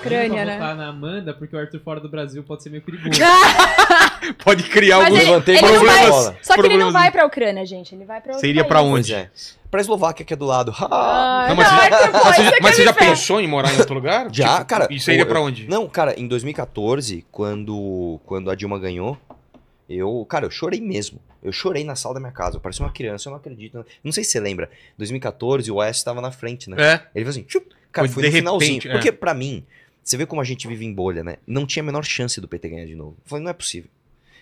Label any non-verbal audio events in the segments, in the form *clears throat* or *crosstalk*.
Ucrânia, né? votar na Amanda, porque o Arthur fora do Brasil pode ser meio perigoso. *laughs* *laughs* Pode criar Mas alguns ele- vantagens. não vai- Só que ele não vai pra Ucrânia, gente. Ele vai pra Você iria pra onde? É. Pra Eslováquia, que é do lado. *laughs* Ah, Não, mas não, você- Mas você já, mas você já é pensou em morar em outro lugar? Já, tipo, cara. E você iria pra onde? Não, cara, em 2014, quando, quando a Dilma ganhou, eu, cara, eu chorei mesmo. Eu chorei na sala da minha casa. Eu parecia uma criança, eu não acredito. Não sei se você lembra. 2014, o Oeste tava na frente, né? É. Ele falou assim, cara, Foi de no finalzinho. repente, é. Porque pra mim, você vê como a gente vive em bolha, né? Não tinha a menor chance do PT ganhar de novo. Eu falei, não é possível.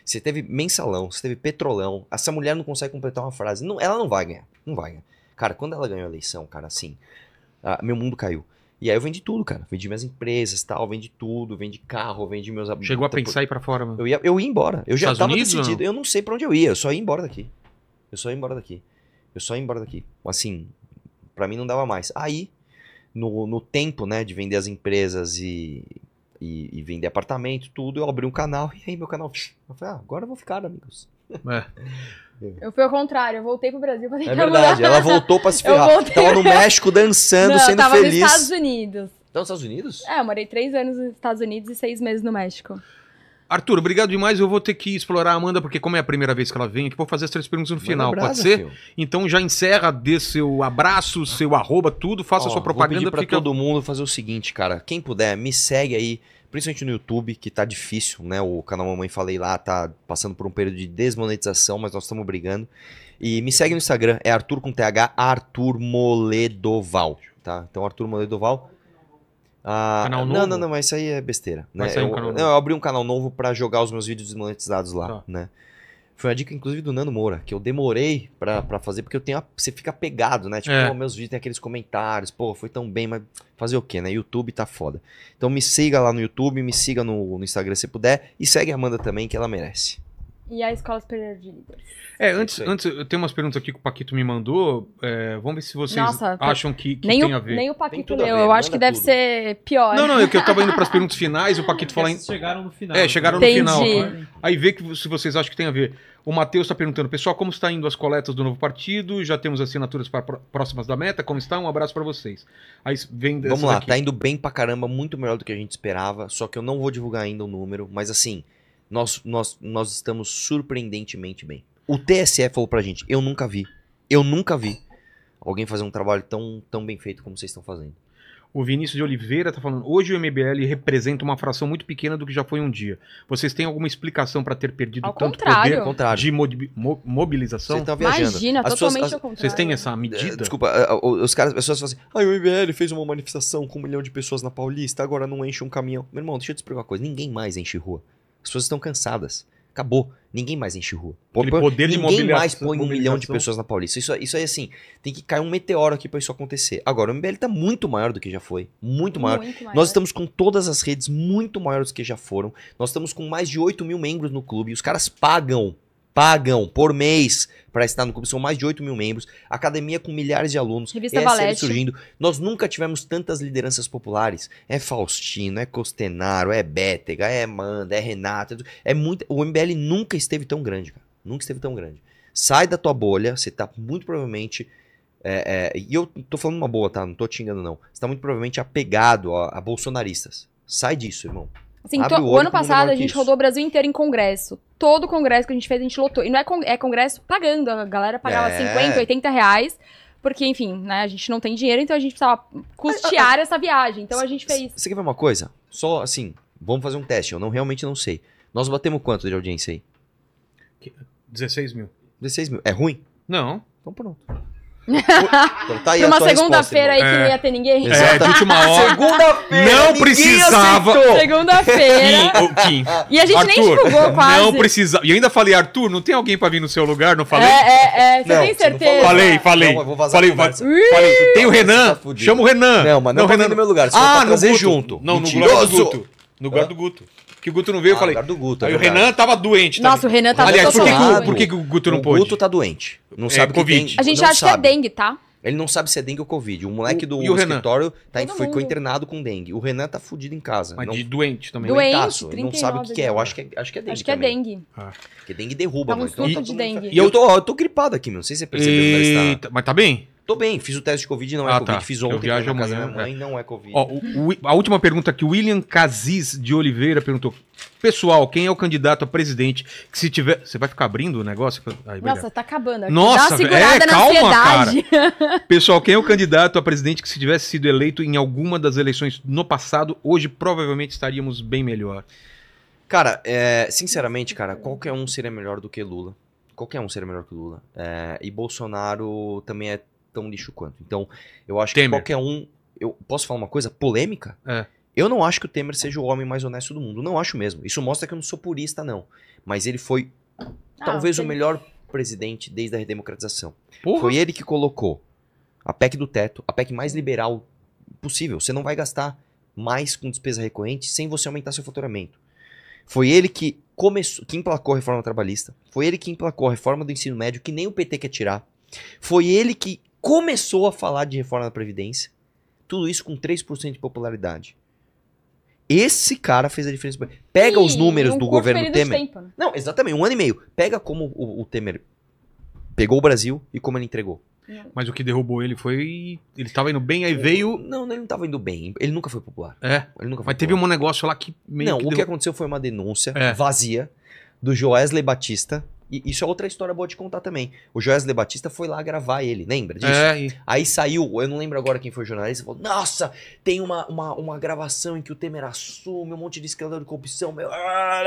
Você teve mensalão, você teve petrolão. Essa mulher não consegue completar uma frase. Não, ela não vai ganhar. Não vai ganhar. Cara, quando ela ganhou a eleição, cara, assim, ah, meu mundo caiu. E aí eu vendi tudo, cara. Vendi minhas empresas, tal, vendi tudo, vendi carro, vendi meus Chegou a pensar por... ir pra fora, mano? Eu ia, eu ia embora. Eu já Estados tava Unidos, decidido. Não? Eu não sei para onde eu ia, eu só ia embora daqui. Eu só ia embora daqui. Eu só ia embora daqui. Assim, para mim não dava mais. Aí no, no tempo, né, de vender as empresas e, e, e, vender apartamento, tudo, eu abri um canal e aí meu canal. Eu falei, ah, agora eu vou ficar, amigos. É. é. Eu fui ao contrário, eu voltei pro Brasil pra é tentar É verdade, mudar. ela voltou pra se *laughs* ferrar. Voltei... Tava no México dançando, Não, sendo tava feliz. Nos Estados Unidos. Então, nos Estados Unidos? É, eu morei três anos nos Estados Unidos e seis meses no México. Arthur, obrigado demais. Eu vou ter que explorar a Amanda, porque como é a primeira vez que ela vem aqui, vou fazer as três perguntas no final, brasa, pode ser? Filho. Então já encerra, dê seu abraço, seu arroba, tudo, faça Ó, sua propaganda. para pedir pra fica... todo mundo fazer o seguinte, cara. Quem puder, me segue aí, principalmente no YouTube, que tá difícil, né? O canal Mamãe Falei lá tá passando por um período de desmonetização, mas nós estamos brigando. E me segue no Instagram, é Arthur com TH, Arthur Moledoval, tá? Então Arthur Moledoval ah, canal novo? Não, não, não, mas isso aí é besteira. Né? Um eu, canal novo. Não, eu abri um canal novo para jogar os meus vídeos desmonetizados lá, tá. né? Foi uma dica, inclusive, do Nando Moura, que eu demorei pra, fazer, porque eu tenho a, você fica pegado, né? Tipo, é. meus vídeos tem aqueles comentários, pô, foi tão bem, mas fazer o quê, né? YouTube tá foda. Então me siga lá no YouTube, me siga no, no Instagram se puder, e segue a Amanda também, que ela merece e a Escola Superior de Líderes. É, antes, antes eu tenho umas perguntas aqui que o Paquito me mandou. É, vamos ver se vocês Nossa, tá. acham que, que tem o, a ver. Nem o Paquito leu, eu acho que deve ser pior. Não, não, é que eu tava indo para as *laughs* perguntas finais, o Paquito fala ainda. Chegaram no final. É, chegaram Entendi. no final. Aí vê que, se vocês acham que tem a ver. O Matheus está perguntando, pessoal, como está indo as coletas do novo partido? Já temos assinaturas para próximas da meta? Como está? Um abraço para vocês. Aí vem Vamos lá, daqui. tá indo bem pra caramba, muito melhor do que a gente esperava. Só que eu não vou divulgar ainda o número, mas assim, nós, nós, nós estamos surpreendentemente bem. O TSE falou pra gente, eu nunca vi. Eu nunca vi alguém fazer um trabalho tão, tão bem feito como vocês estão fazendo. O Vinícius de Oliveira está falando: hoje o MBL representa uma fração muito pequena do que já foi um dia. Vocês têm alguma explicação para ter perdido ao tanto contrário. poder de mo mo mobilização? Você tá viajando. Imagina, as totalmente pessoas, as, ao contrário. Vocês têm essa medida? Eh, desculpa, eh, os caras, as pessoas falam assim: ah, o MBL fez uma manifestação com um milhão de pessoas na Paulista, agora não enche um caminhão. Meu irmão, deixa eu te explicar uma coisa: ninguém mais enche rua pessoas estão cansadas. Acabou. Ninguém mais enche rua. Pô, poder ninguém de Ninguém mais põe um milhão de pessoas na Paulista. Isso, é, isso aí, é assim, tem que cair um meteoro aqui para isso acontecer. Agora, o MBL tá muito maior do que já foi. Muito maior. muito maior. Nós estamos com todas as redes muito maiores do que já foram. Nós estamos com mais de 8 mil membros no clube. Os caras pagam pagam por mês para estar no clube. São mais de 8 mil membros, academia com milhares de alunos, Revista é assim surgindo. Nós nunca tivemos tantas lideranças populares. É Faustino, é Costenaro, é Bétega, é Amanda, é Renata. É muito... O MBL nunca esteve tão grande, cara. Nunca esteve tão grande. Sai da tua bolha, você tá muito provavelmente é, é, e eu tô falando uma boa, tá? Não tô te enganando, não. Você tá muito provavelmente apegado a, a bolsonaristas. Sai disso, irmão. Assim, Abre o, ano passado a gente rodou o Brasil inteiro em congresso. Todo o congresso que a gente fez, a gente lotou. E não é, con é congresso pagando, a galera pagava é. 50, 80 reais. Porque, enfim, né, a gente não tem dinheiro, então a gente precisava custear ah, ah, ah. essa viagem. Então a gente fez. Você quer ver uma coisa? Só assim, vamos fazer um teste. Eu não realmente não sei. Nós batemos quanto de audiência aí? 16 mil. 16 mil. É ruim? Não. Então pronto. Então, tá uma segunda-feira aí que é. não ia ter ninguém. É, de última hora. Segunda-feira. Não precisava. Segunda-feira. E a gente Arthur, nem divulgou quase. Não precisava. E ainda falei, Arthur, não tem alguém pra vir no seu lugar? Não falei? É, é, é. Você não, tem certeza? Você falei, né? falei. Não, eu vou vazar falei, falei. Tem o Renan. Tá chama o Renan. Não, mas não, não Renan no meu lugar. Ah, não trazer junto. Não, não Mentiroso. No lugar do Guto. Porque o Guto não veio, ah, eu falei. Lugar do Guto, é aí é o Renan tava doente. Nossa, também. o Renan tava Aliás, por que, por que, o Guto não pôde? O Guto tá doente. Não é, sabe é, Covid. a gente acha sabe. que é dengue, tá? Ele não sabe se é dengue ou Covid. O moleque o, do o escritório tá, foi, internado com dengue. O Renan tá fudido em casa. Mas não, de doente também. Doente, não sabe o que, que, é. Eu acho que é, acho que é dengue Acho que é também. dengue. Ah. Porque dengue derruba, tá um mano. Então, e, de dengue. E eu tô, eu tô gripado aqui, meu. Não sei se você percebeu. Eita, mas tá bem? Tô bem, fiz o teste de Covid, não é ah, tá. Covid. Tá. Fiz ontem, eu viajo amanhã, casa da minha mãe, é. não é Covid. Ó, o, o, a última pergunta que o William Caziz de Oliveira perguntou. Pessoal, quem é o candidato a presidente que se tiver... Você vai ficar abrindo o negócio? Aí, Nossa, tá acabando. Aqui. Nossa, é, calma, cara. *laughs* Pessoal, quem é o candidato a presidente que se tivesse sido eleito em alguma das eleições no passado, hoje provavelmente estaríamos bem melhor? Cara, é, sinceramente, cara, qualquer um seria melhor do que Lula. Qualquer um seria melhor que Lula. É, e Bolsonaro também é tão lixo quanto. Então, eu acho Temer. que qualquer um. Eu posso falar uma coisa polêmica? É. Eu não acho que o Temer seja o homem mais honesto do mundo. Não acho mesmo. Isso mostra que eu não sou purista, não. Mas ele foi ah, talvez o melhor presidente desde a redemocratização. Porra. Foi ele que colocou a PEC do teto, a PEC mais liberal possível. Você não vai gastar mais com despesa recorrente sem você aumentar seu faturamento. Foi ele que começou, que emplacou a reforma trabalhista. Foi ele que emplacou a reforma do ensino médio, que nem o PT quer tirar. Foi ele que começou a falar de reforma da Previdência, tudo isso com 3% de popularidade. Esse cara fez a diferença. Pega os números um do governo Temer. Tempo, né? Não, exatamente, um ano e meio. Pega como o, o Temer pegou o Brasil e como ele entregou. É. Mas o que derrubou ele foi. Ele estava indo bem, aí veio. Não, ele não estava indo bem. Ele nunca foi popular. É. Ele nunca Mas popular. teve um negócio lá que meio. Não, que o derrub... que aconteceu foi uma denúncia é. vazia do Joesley Batista, e isso é outra história boa de contar também. O Joesley Batista foi lá gravar ele, lembra disso? É, e... Aí saiu, eu não lembro agora quem foi o jornalista, falou: Nossa, tem uma, uma, uma gravação em que o Temer assume um monte de escândalo de corrupção, meu, ah,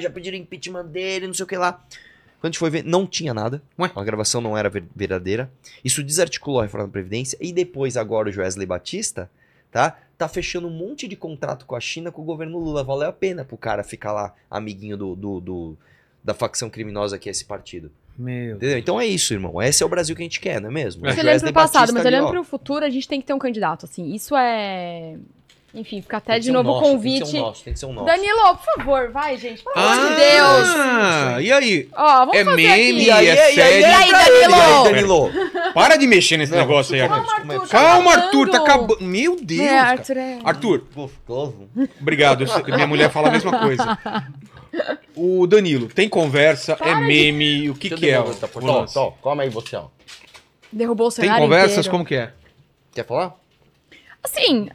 já pediram impeachment dele, não sei o que lá. Quando a gente foi ver, não tinha nada. Ué? A gravação não era verdadeira. Isso desarticulou a reforma da Previdência. E depois, agora, o Joesley Batista, tá? Tá fechando um monte de contrato com a China, com o governo Lula. Valeu a pena pro cara ficar lá, amiguinho do, do, do da facção criminosa que é esse partido. Meu. Entendeu? Então é isso, irmão. Esse é o Brasil que a gente quer, não é mesmo? Você olhando pro passado, mas olhando pro futuro, a gente tem que ter um candidato, assim. Isso é. Enfim, fica até de novo o convite. Tem que ser um nosso, tem que ser um nosso. Danilo, por favor, vai, gente. Pelo amor de ah, Deus. Ah, e aí? Ó, vamos é fazer meme, aqui. É e aí, é sério. E aí, Danilo? E aí, Danilo? Para de mexer nesse não, negócio aí, Calma, Arthur. Tá Calma, Arthur, tá acabando. Meu né, Deus. É, Arthur, é... Arthur. Gostoso. Obrigado. Minha mulher fala a mesma coisa. *laughs* O Danilo, tem conversa, é meme, o que que é? Ó, Tom, Tom, aí você, ó. Derrubou o cenário Tem conversas, inteiro. como que é? Quer falar? Assim,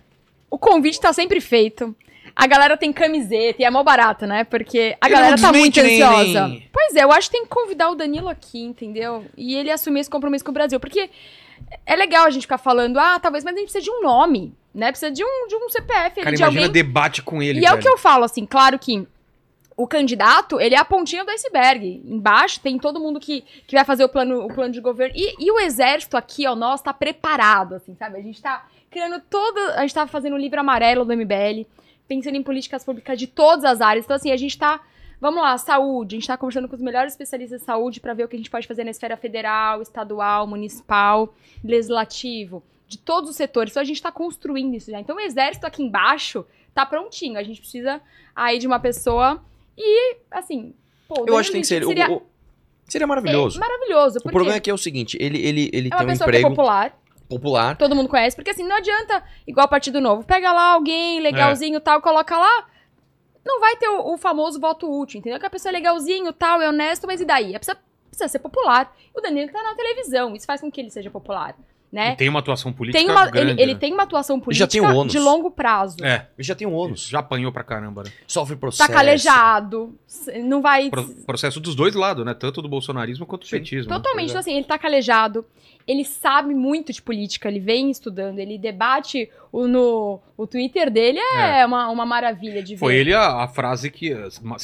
o convite tá sempre feito. A galera tem camiseta e é mó barato, né? Porque a galera tá muito ansiosa. Nem. Pois é, eu acho que tem que convidar o Danilo aqui, entendeu? E ele assumir esse compromisso com o Brasil. Porque é legal a gente ficar falando, ah, talvez, mas a gente precisa de um nome, né? Precisa de um, de um CPF. Cara, de imagina alguém. debate com ele. E velho. é o que eu falo, assim, claro que o candidato, ele é a pontinha do iceberg. Embaixo tem todo mundo que, que vai fazer o plano, o plano de governo. E, e o exército aqui, ó, nós tá preparado, assim, sabe? A gente tá criando todo... A gente tá fazendo o um livro amarelo do MBL, pensando em políticas públicas de todas as áreas. Então, assim, a gente tá... Vamos lá, saúde. A gente está conversando com os melhores especialistas de saúde para ver o que a gente pode fazer na esfera federal, estadual, municipal, legislativo, de todos os setores. Então a gente está construindo isso já. Então o exército aqui embaixo tá prontinho. A gente precisa aí de uma pessoa e, assim, pô, Eu acho que tem que ser. Seria, o, o, seria maravilhoso. É, maravilhoso. O problema é que é o seguinte: ele, ele, ele é tem um é emprego. popular. Popular. Todo mundo conhece, porque assim, não adianta, igual Partido Novo, pega lá alguém legalzinho é. tal, coloca lá. Não vai ter o, o famoso voto útil, entendeu? Que a pessoa é legalzinho tal, é honesto, mas e daí? A pessoa precisa ser popular. O Danilo tá na televisão, isso faz com que ele seja popular. Né? tem uma atuação política tem uma, grande, ele, ele né? tem uma atuação política já tem um ônus. de longo prazo. É, ele já tem um ônus. Já apanhou pra caramba, né? Sofre tá processo. Tá calejado, não vai... Pro, processo dos dois lados, né? Tanto do bolsonarismo quanto do petismo. Né? Totalmente, né? então assim, ele tá calejado, ele sabe muito de política, ele vem estudando, ele debate o, no, o Twitter dele é, é. Uma, uma maravilha de ver. Foi ele a, a, frase que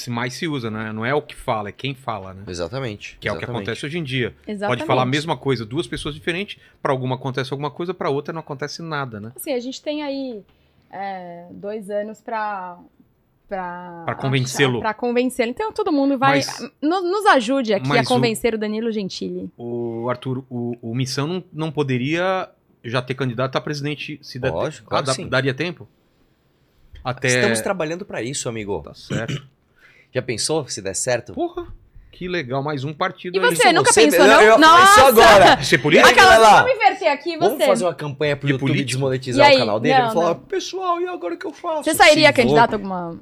mais se usa, né? Não é o que fala, é quem fala, né? Exatamente. Que é exatamente. o que acontece hoje em dia. Exatamente. Pode falar a mesma coisa, duas pessoas diferentes, para alguma acontece alguma coisa, para outra não acontece nada, né? Assim, a gente tem aí é, dois anos para para convencê-lo. Para convencê-lo. Então todo mundo vai. Mas, no, nos ajude aqui a convencer o, o, Danilo Gentili. O Arthur, o, o Missão não, não poderia já ter candidato a presidente se der, Lógico, claro daria tempo? Até... Estamos trabalhando para isso, amigo. Tá certo. *clears throat* Já pensou se der certo? Porra! Que legal, mais um partido. E você, nunca você... pensou, não? Eu, é Nossa! Isso agora. é político? Aquela, lá. Vamos inverter aqui, você. Vamos fazer uma campanha pro de YouTube político? desmonetizar o canal dele? Não, ele falar, pessoal, e agora o que eu faço? Você sairia candidato a alguma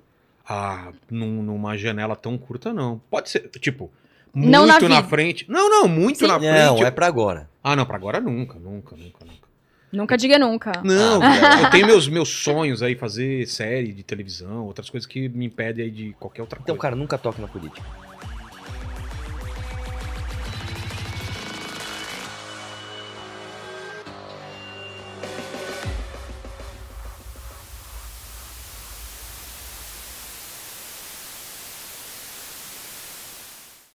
ah, num, numa janela tão curta, não. Pode ser, tipo, muito na, na frente. Não, não, muito Sim. na frente. Não, é para agora. Ah, não, para agora nunca, nunca, nunca, nunca. Nunca diga nunca. Não, ah. eu tenho meus, meus sonhos aí, fazer série de televisão, outras coisas que me impedem aí de qualquer outra então, coisa. Então, cara, nunca toque na política.